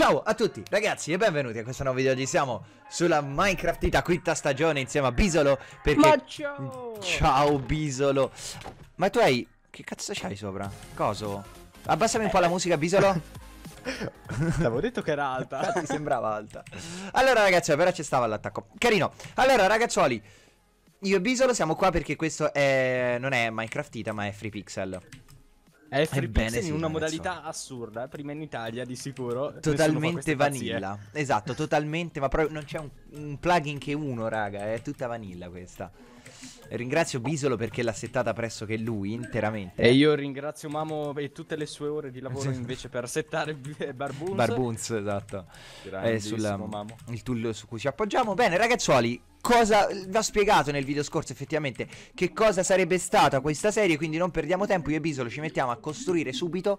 Ciao a tutti ragazzi e benvenuti a questo nuovo video Oggi siamo sulla Minecraftita quinta stagione insieme a Bisolo perché... Ma ciao! Ciao Bisolo Ma tu hai... che cazzo c'hai sopra? Coso? Abbassami un po' la musica Bisolo L'avevo detto che era alta Mi sembrava alta Allora ragazzi però ci stava l'attacco Carino Allora ragazzuoli Io e Bisolo siamo qua perché questo è... non è Minecraftita ma è Free Pixel è free sì, in una modalità penso. assurda, prima in Italia di sicuro. Totalmente vanilla. Esatto, totalmente, ma proprio non c'è un, un plugin che uno, raga, è tutta vanilla questa. Ringrazio Bisolo perché l'ha settata pressoché lui interamente. E io ringrazio Mamo e tutte le sue ore di lavoro invece per settare Barbunz. Eh, Barbunz, esatto. Eh, sulla, um, Mamo. Il tool su cui ci appoggiamo. Bene, ragazzuoli, cosa vi ho spiegato nel video scorso effettivamente che cosa sarebbe stata questa serie, quindi non perdiamo tempo, io e Bisolo ci mettiamo a costruire subito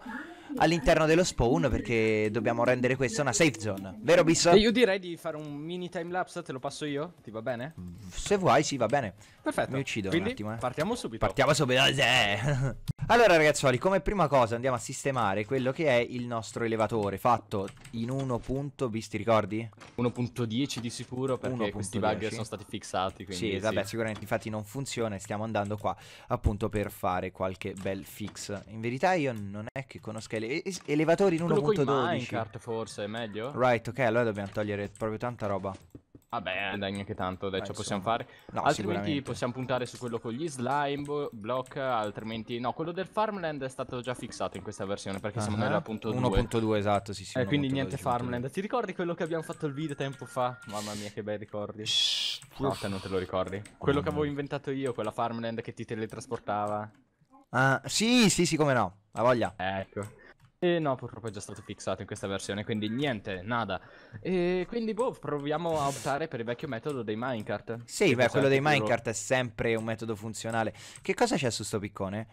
all'interno dello spawn perché dobbiamo rendere questa una safe zone. Vero Bisso? io direi di fare un mini time lapse, te lo passo io? Ti va bene? Se vuoi, sì, va bene. Perfetto. Mi uccido Quindi, un attimo. Eh. Partiamo subito. Partiamo subito. allora ragazzuoli, come prima cosa andiamo a sistemare quello che è il nostro elevatore fatto in 1. Bis, ti ricordi? 1.10 di sicuro perché 1. questi bug sono stati fissati. Sì, sì, vabbè, sicuramente infatti non funziona e stiamo andando qua appunto per fare qualche bel fix. In verità io non è che conosca elevatori in 1.12. Minecart forse, è meglio? Right, ok, allora dobbiamo togliere proprio tanta roba. Vabbè, eh, dai, neanche tanto, dai, eh, ce possiamo fare. No, altrimenti possiamo puntare su quello con gli slime, block, altrimenti... No, quello del farmland è stato già fissato in questa versione, perché uh -huh. siamo ah, nell'1.2. 1.2, ah. esatto, sì, sì. Eh, quindi niente 12, farmland. 2. Ti ricordi quello che abbiamo fatto il video tempo fa? Mamma mia, che bei ricordi. Shh, no, te non te lo ricordi. Quello che avevo inventato io, quella farmland che ti teletrasportava. Ah, sì, sì, sì, come no. La voglia. Ecco. E no, purtroppo è già stato fixato in questa versione, quindi niente, nada. E quindi boh, proviamo a optare per il vecchio metodo dei minecart. Sì, beh, quello dei minecart è sempre un metodo funzionale. Che cosa c'è su sto piccone?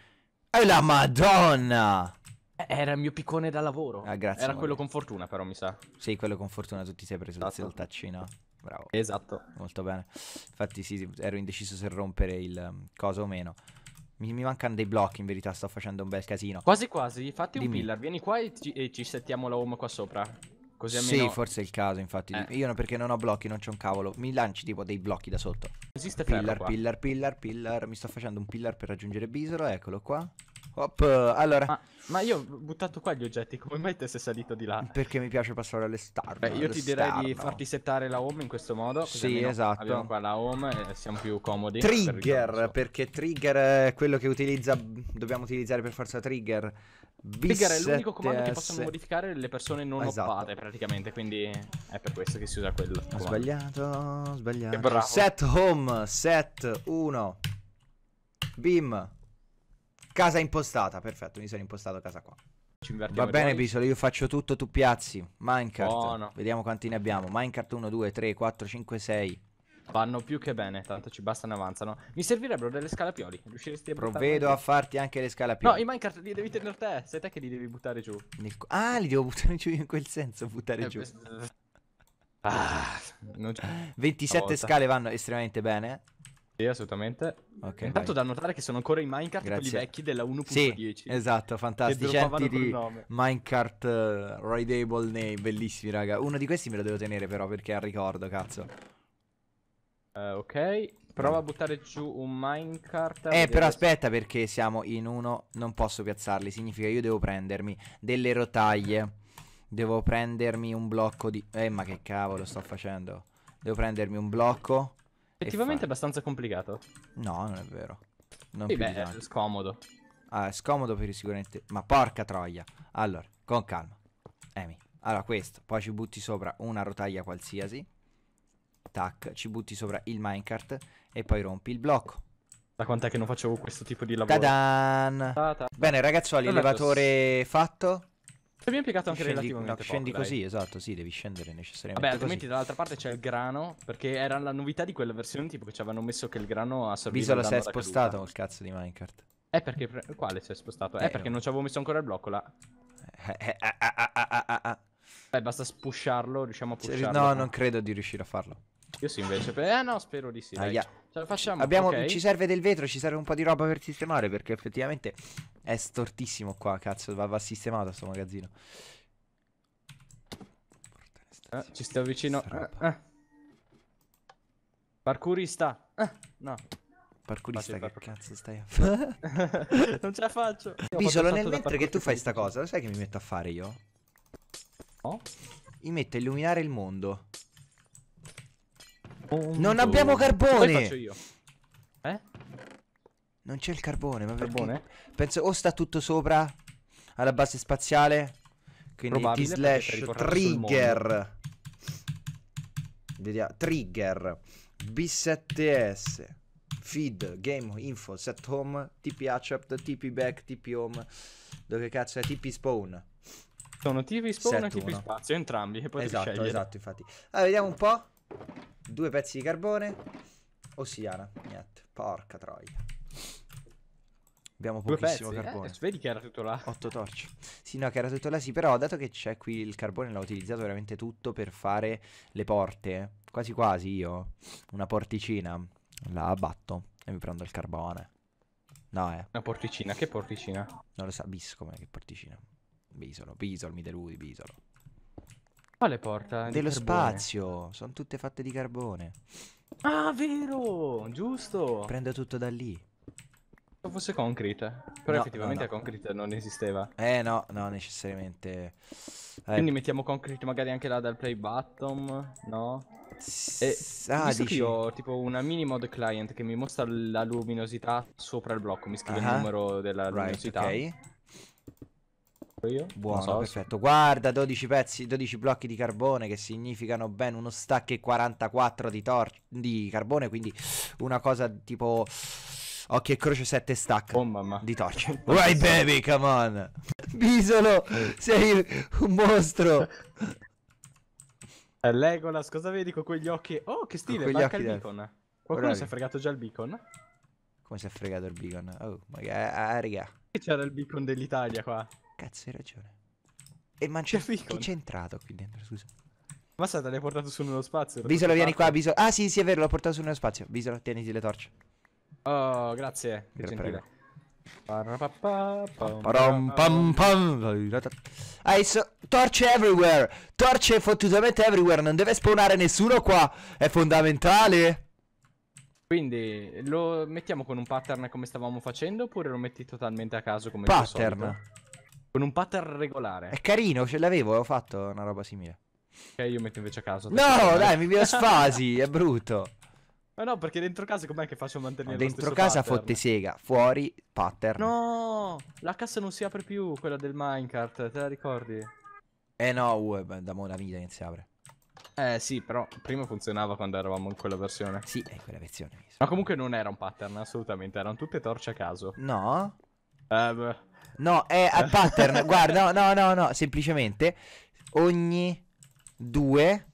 È la madonna! Eh, era il mio piccone da lavoro. Ah, grazie. Era quello con fortuna, però, mi sa. Sì, quello con fortuna, tu ti sei preso esatto. il taccino. Bravo. Esatto. Molto bene. Infatti sì, ero indeciso se rompere il um, coso o meno. Mi, mi, mancano dei blocchi, in verità sto facendo un bel casino. Quasi quasi, fatti Dimmi. un pillar, vieni qua e ci, e ci settiamo la home qua sopra. Così almeno... Sì, forse è il caso, infatti. Eh. Io perché non ho blocchi, non c'è un cavolo. Mi lanci tipo dei blocchi da sotto. Esiste pillar, pillar, pillar, pillar. Mi sto facendo un pillar per raggiungere Bisolo, eccolo qua. Hop, eh, allora. Ma, ma, io ho buttato qua gli oggetti, come mai te sei salito di là? Perché mi piace passare alle star. Beh, io ti direi di farti settare la home in questo modo. Sì, esatto. Abbiamo qua la home e siamo più comodi. Trigger, per perché trigger è quello che utilizza, dobbiamo utilizzare per forza trigger. Bis trigger è l'unico comando che possono modificare le persone non esatto. oppate praticamente, quindi è per questo che si usa quello. Ho sbagliato, sbagliato. Set home, set 1. Beam. Casa impostata, perfetto, mi sono impostato casa qua. Va bene, Bisolo, io faccio tutto, tu piazzi. Minecart. Oh, no. Vediamo quanti ne abbiamo. Minecart 1, 2, 3, 4, 5, 6. Vanno più che bene, tanto ci bastano e avanzano. Mi servirebbero delle scalapioli. Riusciresti a Provvedo a farti anche le scalapioli. No, i Minecraft li devi tenere te. Sei te che li devi buttare giù. Ah, li devo buttare giù in quel senso, buttare eh, giù. Ah, 27 scale vanno estremamente bene. Sì, assolutamente. Okay, Intanto vai. da notare che sono ancora i Minecraft Grazie. quelli vecchi della 1.10. Sì, esatto, fantastici. di Minecraft uh, raidable name, bellissimi raga. Uno di questi me lo devo tenere però perché ha ricordo, cazzo. Uh, ok, prova a buttare giù un minecart. Eh, però aspetta perché siamo in uno, non posso piazzarli, significa io devo prendermi delle rotaie. Devo prendermi un blocco di... Eh, ma che cavolo sto facendo? Devo prendermi un blocco Effettivamente è abbastanza complicato. No, non è vero. Non sì, beh, è scomodo. Ah, è scomodo per i sicuramente. Ma porca troia. Allora, con calma. Emi. Allora, questo. Poi ci butti sopra una rotaia qualsiasi. Tac. Ci butti sopra il minecart. E poi rompi il blocco. Da quant'è che non facevo questo tipo di lavoro? ta Ta -ta. Bene, ragazzuoli, l'elevatore fatto abbiamo impiegato anche scendi, relativamente no, Scendi poco, così, esatto, sì, devi scendere necessariamente Vabbè, altrimenti dall'altra parte c'è il grano, perché era la novità di quella versione, tipo che ci avevano messo che il grano assorbiva Bisogna si è spostato col cazzo di Minecraft. È eh, perché... quale si è spostato? Eh, è eh, perché no. non ci avevo messo ancora il blocco là. Eh, ah, ah, ah, Beh, basta spusharlo, riusciamo a pusharlo. No, non credo di riuscire a farlo. Io sì invece. Eh no, spero di sì. Ce la facciamo. Abbiamo, okay. Ci serve del vetro, ci serve un po' di roba per sistemare perché effettivamente è stortissimo qua, cazzo. Va, va sistemato sto magazzino. Eh, ci sto vicino. Eh, eh. Parkourista. Eh, no. Parkourista, che cazzo stai a fare? non ce la faccio. Bisolo, nel mentre che tu fai sta cosa, lo sai che mi metto a fare io? No? Oh. Mi metto a illuminare il mondo. Punto. Non abbiamo carbone! Come faccio io? Eh? Non c'è il carbone, ma perché? Carbone? Penso o sta tutto sopra alla base spaziale. Quindi T slash trigger. Vediamo. Trigger B7S feed game info set home tp accept tp back tp home dove cazzo è tp spawn sono tv spawn set e tv 1. spazio entrambi e poi esatto esatto infatti allora vediamo un po' Due pezzi di carbone. Ossidiana. Niente. Porca troia. Abbiamo Due pochissimo pezzi? carbone. Eh, vedi che era tutto là. 8 torce. Sì, no, che era tutto là. Sì, però dato che c'è qui il carbone, l'ho utilizzato veramente tutto per fare le porte. Quasi quasi io. Una porticina. La abbatto e mi prendo il carbone. No, eh. Una porticina. Che porticina? Non lo so, bis come che porticina. Bisolo, bisolo, mi deludi, bisolo. Quale porta? Dello spazio, sono tutte fatte di carbone. Ah, vero, giusto. Prendo tutto da lì. Se fosse concrete, però no, effettivamente no, no. concrete non esisteva. Eh no, no, necessariamente. Eh. Quindi mettiamo concrete magari anche là dal play button, no? E ah, visto dici... ho tipo una mini mod client che mi mostra la luminosità sopra il blocco, mi scrive uh -huh. il numero della right, luminosità. Ok io. Buono, so, perfetto. Guarda, 12 pezzi, 12 blocchi di carbone che significano ben uno stack e 44 di, di carbone, quindi una cosa tipo... Occhio e croce 7 stack oh, mamma. di torce. Right baby, come on. Bisolo, sei un mostro. Eh, Legolas, cosa vedi con quegli occhi? Oh, che stile, manca il beacon. Del... Qualcuno Bravi. si è fregato già il beacon? Come si è fregato il beacon? Oh, ma che... Ah, raga. C'era il beacon dell'Italia qua. Cazzo, hai ragione. E Manchester Chi c'è entrato qui dentro, scusa? Ma sai, l'hai portato su nello spazio. Bisolo, vieni qua, Bisolo. Ah, sì, sì, è vero, l'ho portato su nello spazio. Bisolo, tieniti le torce. Oh, grazie. Che gentile. Adesso torce everywhere. Torce fottutamente everywhere. Non deve spawnare nessuno qua. È fondamentale. Quindi lo mettiamo con un pattern come stavamo facendo oppure lo metti totalmente a caso come pattern? Con un pattern regolare. È carino, ce l'avevo, ho fatto una roba simile. Ok, io metto invece a caso. No, dai, mi sfasi, è brutto. Ma no, perché dentro casa com'è che faccio a mantenere no, Dentro casa pattern? fotte sega, fuori pattern. No, la cassa non si apre più, quella del minecart, te la ricordi? Eh no, uh, eh, da mo' la vita che si apre. Eh sì, però prima funzionava quando eravamo in quella versione. Sì, è in quella versione. Ma comunque non era un pattern, assolutamente, erano tutte torce a caso. No? Eh beh. No, è a eh. pattern. Guarda, no, no, no, no, semplicemente ogni due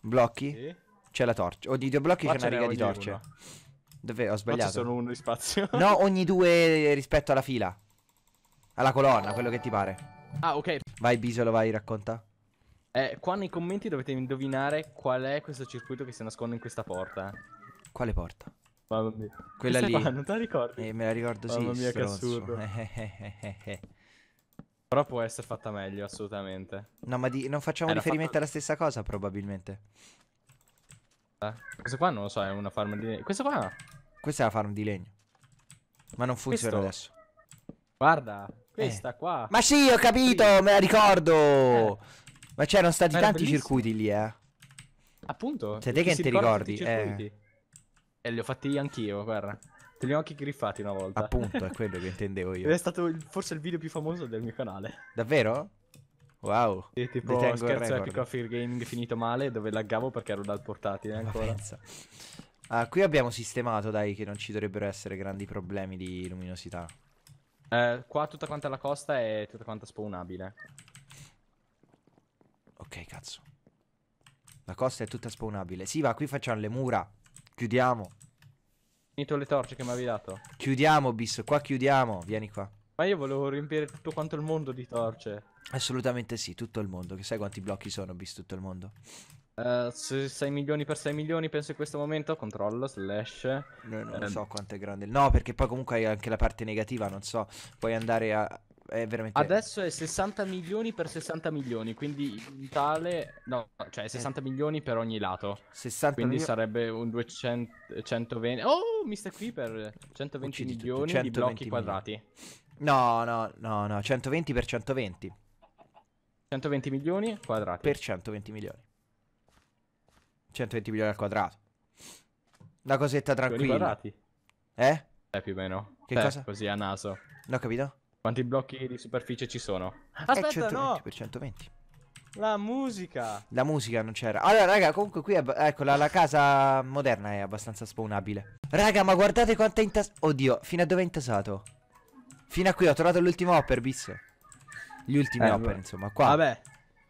blocchi sì. c'è la torcia. Ogni due blocchi c'è una riga di torcia. Uno. Dove ho sbagliato? Ma c'è solo uno di spazio. no, ogni due rispetto alla fila. Alla colonna, quello che ti pare. Ah, ok. Vai Bisolo, vai, racconta. Eh, qua nei commenti dovete indovinare qual è questo circuito che si nasconde in questa porta. Quale porta? Mamma mia. Quella lì. Qua, non te la ricordi? Eh, me la ricordo Mamma sì, Mamma mia stronzo. che assurdo. Però può essere fatta meglio, assolutamente. No, ma di... non facciamo Era eh, riferimento fatta... alla stessa cosa, probabilmente. Eh? Questa qua non lo so, è una farm di legno. Questa qua Questa è la farm di legno. Ma non funziona Questo... adesso. Guarda, questa eh. qua. Ma sì, ho capito, me la ricordo. Eh. Ma c'erano stati Era tanti bellissimo. circuiti lì, eh. Appunto. Cioè, te che ti ricordi? Eh. E li ho fatti anch'io, guarda. Te li ho anche griffati una volta. Appunto, è quello che intendevo io. È stato il, forse il video più famoso del mio canale. Davvero? Wow. Sì, tipo Detengo scherzo epico a Fear Gaming finito male, dove laggavo perché ero dal portatile ancora. Ah, qui abbiamo sistemato, dai, che non ci dovrebbero essere grandi problemi di luminosità. Eh, qua tutta quanta la costa è tutta quanta spawnabile. Ok, cazzo. La costa è tutta spawnabile. Sì, va, qui facciamo le mura. Chiudiamo. Finito le torce che mi avevi dato. Chiudiamo, Bis. Qua chiudiamo. Vieni qua. Ma io volevo riempire tutto quanto il mondo di torce. Assolutamente sì, tutto il mondo. Che sai quanti blocchi sono, Bis, tutto il mondo? Uh, eh, 6 milioni per 6 milioni penso in questo momento controllo slash no, non eh. so quanto è grande no perché poi comunque hai anche la parte negativa non so puoi andare a è veramente... Adesso è 60 milioni per 60 milioni, quindi in totale... No, cioè 60 eh. milioni per ogni lato. 60 quindi milioni... sarebbe un 200... 120... Oh, mi sta qui per 120 Uccidi milioni 120 di blocchi milioni. quadrati. No, no, no, no, 120 per 120. 120 milioni quadrati. Per 120 milioni. 120 milioni al quadrato. Una cosetta tranquilla. Quadrati. Eh? Eh, più o meno. Che Beh, cosa? Così a naso. No, capito? Quanti blocchi di superficie ci sono? Aspetta, eh, 120 no. 120. La musica. La musica non c'era. Allora, raga, comunque qui è... Ecco, la, la, casa moderna è abbastanza spawnabile. Raga, ma guardate quanto è intasato. Oddio, fino a dove è intasato? Fino a qui ho trovato l'ultimo hopper, bis. Gli ultimi eh, hopper, vabbè. insomma, qua. Vabbè,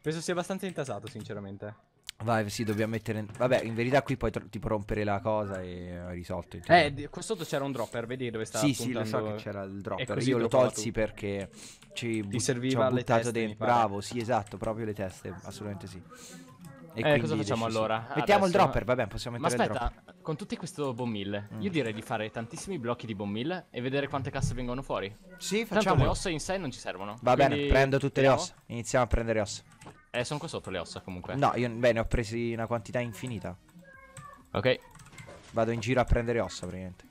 penso sia abbastanza intasato, sinceramente. Vai, sì, dobbiamo mettere. Vabbè, in verità qui puoi tipo rompere la cosa e hai eh, risolto. Eh, qua sotto c'era un dropper, vedi dove stava? Sì, sì, lo so che c'era il dropper. Io lo tolsi perché ci, bu- serviva ci buttato dentro. Bravo, sì, esatto, proprio le teste, assolutamente sì. E eh, cosa facciamo allora? Adesso... il dropper, vabbè, possiamo mettere Ma aspetta, con tutto questo bombille, mm. io direi di fare tantissimi blocchi di bombille e vedere quante casse vengono fuori. Sì, facciamo. Tanto le ossa in sé non ci servono. Va Quindi... bene, prendo tutte Vediamo. le ossa. Iniziamo a prendere ossa. Eh, sono qua sotto le ossa comunque. No, io beh, ne ho presi una quantità infinita. Ok. Vado in giro a prendere ossa praticamente.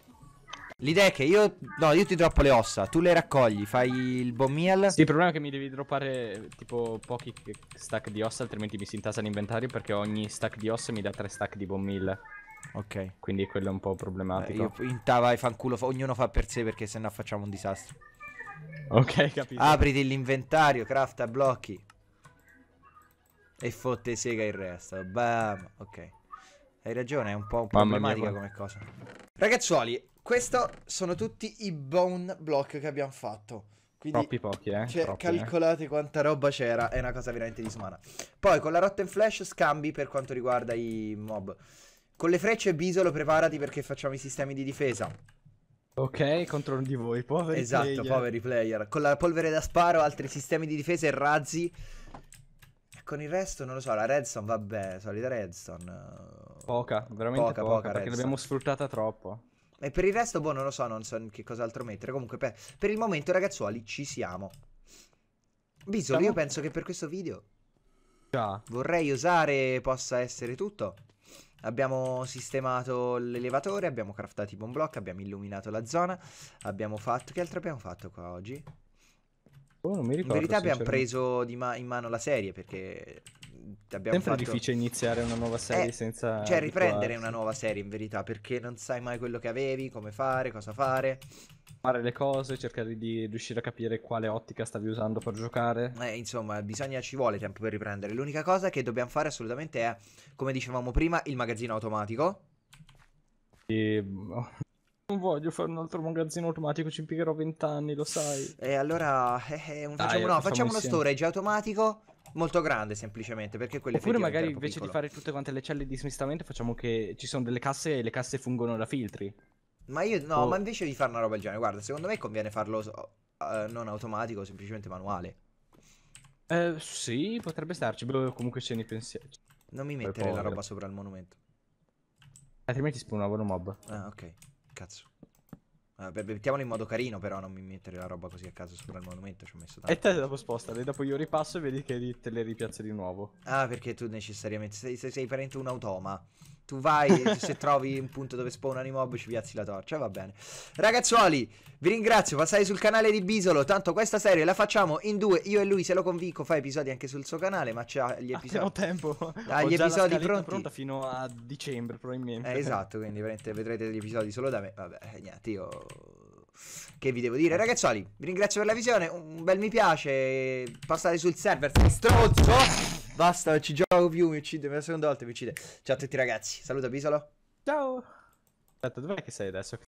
L'idea è che io. No, io ti droppo le ossa. Tu le raccogli, fai il bone meal. Sì, il problema è che mi devi droppare tipo pochi stack di ossa, altrimenti mi si intasa l'inventario perché ogni stack di ossa mi dà tre stack di bone meal. Ok. Quindi quello è un po' problematico. Eh, io in e fanculo, ognuno fa per sé perché sennò facciamo un disastro. Ok, capito. Apriti l'inventario, crafta blocchi. E fotte sega il resto. Bam. Ok. Hai ragione, è un po' problematica come cosa. Ragazzuoli, questi sono tutti i bone block che abbiamo fatto. Quindi Troppi pochi, eh. Cioè, Troppi, eh. calcolate eh. quanta roba c'era, è una cosa veramente disumana. Poi con la rotta flash scambi per quanto riguarda i mob. Con le frecce e Bisolo preparati perché facciamo i sistemi di difesa. Ok, contro di voi, poveri esatto, player. Esatto, poveri player. Con la polvere da sparo, altri sistemi di difesa e razzi. Con il resto non lo so, la redstone vabbè, solita redstone. Eh, poca, veramente poca, poca, poca perché l'abbiamo sfruttata troppo. E per il resto, boh, non lo so, non so che cos'altro mettere. Comunque, per, per, il momento, ragazzuoli, ci siamo. Bisogna, io penso che per questo video... Già. Vorrei usare possa essere tutto. Abbiamo sistemato l'elevatore, abbiamo craftato i bomb block, abbiamo illuminato la zona, abbiamo fatto... Che altro abbiamo fatto qua oggi? Oh, non mi ricordo. In verità abbiamo preso ma- in mano la serie perché abbiamo Sempre fatto... difficile iniziare una nuova eh, serie eh, senza... Cioè riprendere una nuova serie in verità perché non sai mai quello che avevi, come fare, cosa fare. Fare le cose, cercare di riuscire a capire quale ottica stavi usando per giocare. Eh, insomma, bisogna, ci vuole tempo per riprendere. L'unica cosa che dobbiamo fare assolutamente è, come dicevamo prima, il magazzino automatico. E... Boh, non voglio fare un altro magazzino automatico, ci impiegherò vent'anni, lo sai. E allora eh, eh, un Dai, no, facciamo uno storage automatico molto grande semplicemente perché quelle Oppure magari invece piccolo. di fare tutte quante le celle di smistamento facciamo che ci sono delle casse e le casse fungono da filtri. Ma io no, oh. ma invece di fare una roba del genere, guarda, secondo me conviene farlo uh, non automatico, semplicemente manuale. Eh, sì, potrebbe starci, però comunque ce ne pensieri. Non mi mettere la roba sopra il monumento. Altrimenti spawnavano mob. Ah, ok. Cazzo. Vabbè, mettiamolo in modo carino, però non mi mettere la roba così a caso sopra il monumento. Ci ho messo tanto. E te dopo spostali, dopo io ripasso e vedi che te le ripiazzo di nuovo. Ah, perché tu necessariamente sei, sei, sei parente un automa tu vai se trovi un punto dove spawnano i mob ci piazzi la torcia, va bene. Ragazzuoli, vi ringrazio, passate sul canale di Bisolo, tanto questa serie la facciamo in due, io e lui se lo convinco fa episodi anche sul suo canale, ma c'ha gli episodi... Abbiamo tempo, ha ah, gli episodi pronti. pronta fino a dicembre probabilmente. Eh, esatto, quindi vedrete gli episodi solo da me, vabbè, eh, niente, io... Che vi devo dire, ragazzuoli, vi ringrazio per la visione, un bel mi piace, passate sul server, stronzo! Basta, non ci gioco più, mi uccide, per la seconda volta mi uccide. Ciao a tutti ragazzi, saluto Bisolo. Ciao. Aspetta, dov'è che sei adesso?